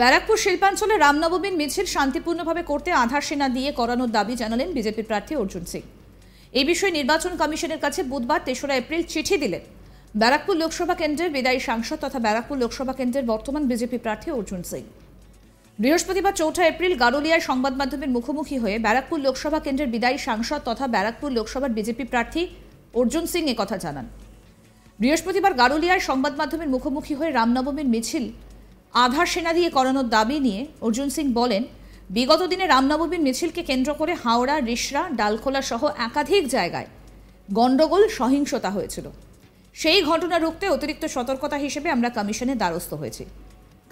ব্যারাকপুর শিল্পাঞ্চলে রামনবমীর মিছিল শান্তিপূর্ণভাবে করতে আধার সেনা দিয়ে করানোর দাবি জানালেন বিজেপি প্রার্থী অর্জুন সিং এই বিষয়ে নির্বাচন কমিশনের কাছে বুধবার তেসরা এপ্রিল চিঠি দিলেন ব্যারাকপুর লোকসভা কেন্দ্রের বিদায়ী সাংসদ তথা ব্যারাকপুর লোকসভা কেন্দ্রের বর্তমান বিজেপি প্রার্থী অর্জুন সিং বৃহস্পতিবার চৌঠা এপ্রিল গারুলিয়ায় সংবাদ মাধ্যমের মুখোমুখি হয়ে ব্যারাকপুর লোকসভা কেন্দ্রের বিদায়ী সাংসদ তথা ব্যারাকপুর লোকসভার বিজেপি প্রার্থী অর্জুন সিং কথা জানান বৃহস্পতিবার গারুলিয়ায় সংবাদ মাধ্যমের মুখোমুখি হয়ে রামনবমীর মিছিল আধার সেনা দিয়ে করানোর দাবি নিয়ে অর্জুন সিং বলেন বিগত দিনে রামনবমীর মিছিলকে কেন্দ্র করে হাওড়া রিসরা ডালখোলা সহ একাধিক জায়গায় গণ্ডগোল সহিংসতা হয়েছিল সেই ঘটনা রুখতে অতিরিক্ত সতর্কতা হিসেবে আমরা কমিশনে দ্বারস্থ হয়েছি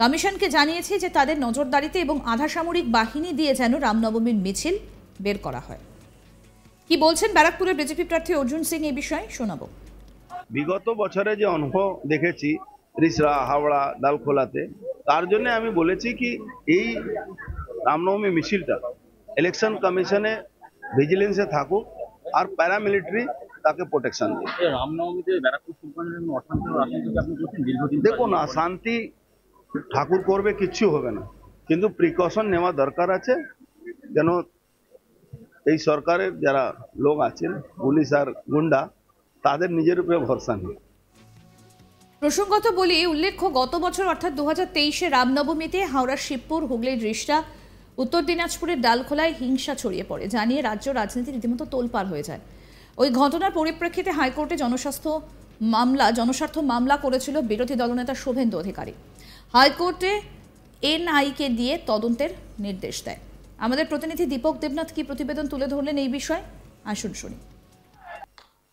কমিশনকে জানিয়েছি যে তাদের নজরদারিতে এবং আধা সামরিক বাহিনী দিয়ে যেন রামনবমীর মিছিল বের করা হয় কি বলছেন ব্যারাকপুরের বিজেপি প্রার্থী অর্জুন সিং এই বিষয়ে শোনাব বিগত বছরে যে অনুভব দেখেছি রিসরা হাওড়া ডালখোলাতে তার জন্য আমি বলেছি কি এই রামনবমী মিছিলটা ইলেকশন কমিশনে ভিজিলেন্সে থাকুক আর প্যারামিলিটারি তাকে প্রোটেকশন দিই দেখুন অশান্তি ঠাকুর করবে কিচ্ছু হবে না কিন্তু প্রিকশন নেওয়া দরকার আছে কেন এই সরকারের যারা লোক আছেন পুলিশ আর গুন্ডা তাদের নিজের উপরে ভরসা নেই প্রসঙ্গত বলি উল্লেখ্য গত বছর অর্থাৎ দু হাজার তেইশে রামনবমীতে হাওড়া শিবপুর হুগলির রিষ্টা উত্তর দিনাজপুরের ডালখোলায় হিংসা ছড়িয়ে পড়ে যা নিয়ে রাজ্য রাজনীতি রীতিমতো তোলপাড় হয়ে যায় ওই ঘটনার পরিপ্রেক্ষিতে হাইকোর্টে জনস্বাস্থ্য মামলা জনস্বার্থ মামলা করেছিল বিরোধী দলনেতা শুভেন্দু অধিকারী হাইকোর্টে এনআইকে দিয়ে তদন্তের নির্দেশ দেয় আমাদের প্রতিনিধি দীপক দেবনাথ কি প্রতিবেদন তুলে ধরলেন এই বিষয়ে আসুন শুনি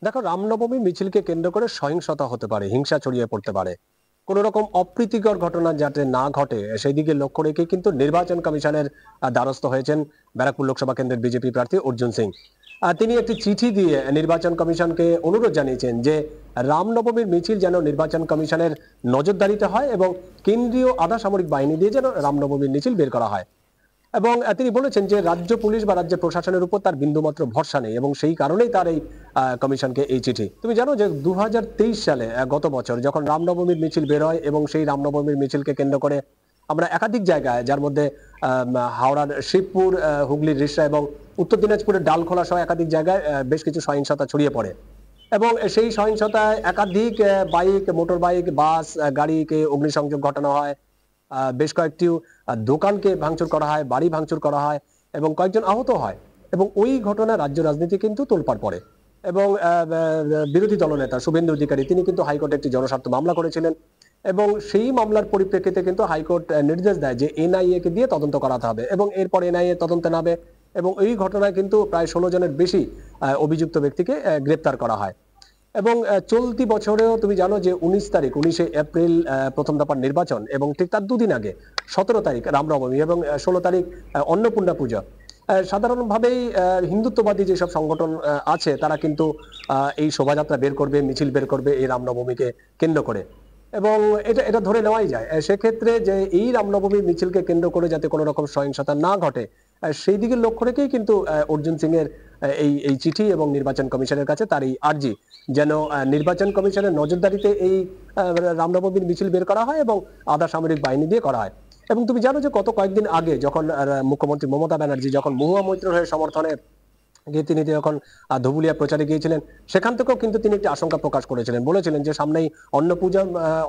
দেখো রামনবমী মিছিলকে কেন্দ্র করে সহিংসতা হতে পারে হিংসা ছড়িয়ে পড়তে পারে কোন রকম অপ্রীতিকর ঘটনা যাতে না ঘটে সেই দিকে লক্ষ্য রেখে কিন্তু নির্বাচন কমিশনের দ্বারস্থ হয়েছেন ব্যারাকপুর লোকসভা কেন্দ্রের বিজেপি প্রার্থী অর্জুন সিং তিনি একটি চিঠি দিয়ে নির্বাচন কমিশনকে অনুরোধ জানিয়েছেন যে রামনবমীর মিছিল যেন নির্বাচন কমিশনের নজরদারিতে হয় এবং কেন্দ্রীয় আধা সামরিক বাহিনী দিয়ে যেন রামনবমীর মিছিল বের করা হয় এবং তিনি বলেছেন যে রাজ্য পুলিশ বা রাজ্য প্রশাসনের উপর তার বিন্দুমাত্র ভরসা নেই এবং সেই কারণেই তার এই কমিশনকে এই চিঠি তুমি জানো যে দু সালে গত বছর যখন রামনবমীর মিছিল বেরোয় এবং সেই রামনবমীর মিছিলকে কেন্দ্র করে আমরা একাধিক জায়গায় যার মধ্যে হাওড়ার শিবপুর হুগলির রিসা এবং উত্তর দিনাজপুরের ডালখোলা সহ একাধিক জায়গায় বেশ কিছু সহিংসতা ছড়িয়ে পড়ে এবং সেই সহিংসতায় একাধিক বাইক মোটর বাইক বাস গাড়িকে অগ্নিসংযোগ ঘটানো হয় বেশ কয়েকটি দোকানকে ভাঙচুর করা হয় বাড়ি ভাঙচুর করা হয় এবং কয়েকজন আহত হয় এবং ওই ঘটনা রাজ্য রাজনীতি কিন্তু তোলপাড় পড়ে এবং বিরোধী দলনেতা শুভেন্দু অধিকারী তিনি কিন্তু হাইকোর্টে একটি জনস্বার্থ মামলা করেছিলেন এবং সেই মামলার পরিপ্রেক্ষিতে কিন্তু হাইকোর্ট নির্দেশ দেয় যে এনআইএ কে দিয়ে তদন্ত করাতে হবে এবং এরপর এনআইএ তদন্তে নামে এবং এই ঘটনায় কিন্তু প্রায় ষোলো জনের বেশি অভিযুক্ত ব্যক্তিকে গ্রেপ্তার করা হয় এবং চলতি বছরেও তুমি জানো যে উনিশ তারিখ উনিশে এপ্রিল প্রথম দফার নির্বাচন এবং ঠিক তার দুদিন আগে সতেরো তারিখ রামনবমী এবং ষোলো তারিখ অন্নপূর্ণা পূজা সাধারণভাবেই হিন্দুত্ববাদী যেসব সংগঠন আছে তারা কিন্তু এই শোভাযাত্রা বের করবে মিছিল বের করবে এই রামনবমীকে কেন্দ্র করে এবং এটা এটা ধরে নেওয়াই যায় সেক্ষেত্রে যে এই রামনবমী মিছিলকে কেন্দ্র করে যাতে কোনো রকম সহিংসতা না ঘটে সেই দিকে লক্ষ্য রেখেই কিন্তু অর্জুন সিং এর এই এই চিঠি এবং নির্বাচন কমিশনের কাছে তার এই আর্জি যেন নির্বাচন কমিশনের নজরদারিতে এই রামনবমীর মিছিল বের করা হয় এবং আধা সামরিক বাহিনী দিয়ে করা হয় এবং তুমি জানো যে কত কয়েকদিন আগে যখন মুখ্যমন্ত্রী মমতা ব্যানার্জি যখন মহুয়া মৈত্রের হয়ে সমর্থনে গিয়ে তিনি যখন ধুবুলিয়া প্রচারে গিয়েছিলেন সেখান থেকেও কিন্তু তিনি একটি আশঙ্কা প্রকাশ করেছিলেন বলেছিলেন যে সামনেই অন্নপূজা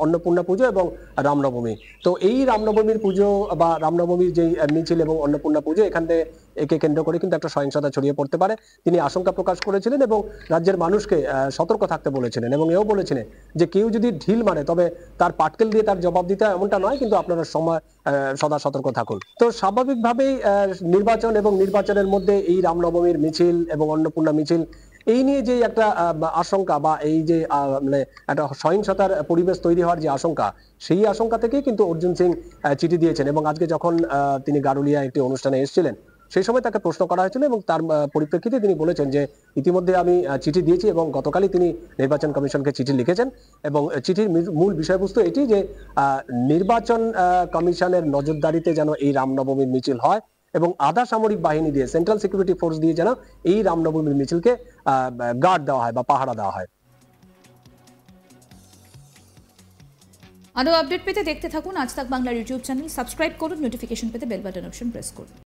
অন্নপূর্ণা পুজো এবং রামনবমী তো এই রামনবমীর পুজো বা রামনবমীর যে মিছিল এবং অন্নপূর্ণা পুজো এখান থেকে একে কেন্দ্র করে কিন্তু একটা সহিংসতা ছড়িয়ে পড়তে পারে তিনি আশঙ্কা প্রকাশ করেছিলেন এবং রাজ্যের মানুষকে সতর্ক থাকতে বলেছিলেন এবং এও বলেছিলেন যে কেউ যদি ঢিল মারে তবে তার পাটকেল দিয়ে তার জবাব দিতে এমনটা নয় কিন্তু আপনারা সময় সদা সতর্ক থাকুন তো স্বাভাবিকভাবেই নির্বাচন এবং নির্বাচনের মধ্যে এই রামনবমীর মিছিল এবং অন্নপূর্ণা মিছিল এই নিয়ে যে একটা আশঙ্কা বা এই যে মানে একটা সহিংসতার পরিবেশ তৈরি হওয়ার যে আশঙ্কা সেই আশঙ্কা থেকেই কিন্তু অর্জুন সিং চিঠি দিয়েছেন এবং আজকে যখন তিনি গারুলিয়া একটি অনুষ্ঠানে এসেছিলেন সেই সময় তাকে প্রশ্ন করা হয়েছিল এবং তার পরিপ্রেক্ষিতে তিনি বলেছেন যে ইতিমধ্যে আমি চিঠি দিয়েছি এবং গতকালই তিনি নির্বাচন কমিশনকে চিঠি লিখেছেন এবং চিঠির মূল বিষয়বস্তু এটি যে নির্বাচন কমিশনের নজরদারিতে যেন এই রামনবমীর মিছিল হয় এবং আধা সামরিক বাহিনী দিয়ে সেন্ট্রাল সিকিউরিটি ফোর্স দিয়ে যেন এই রামনবমীর মিছিলকে গার্ড দেওয়া হয় বা পাহারা দেওয়া হয় আরও আপডেট পেতে দেখতে থাকুন আজ তাক বাংলার ইউটিউব চ্যানেল সাবস্ক্রাইব করুন নোটিফিকেশন পেতে বেল বাটন অপশন প্রেস করুন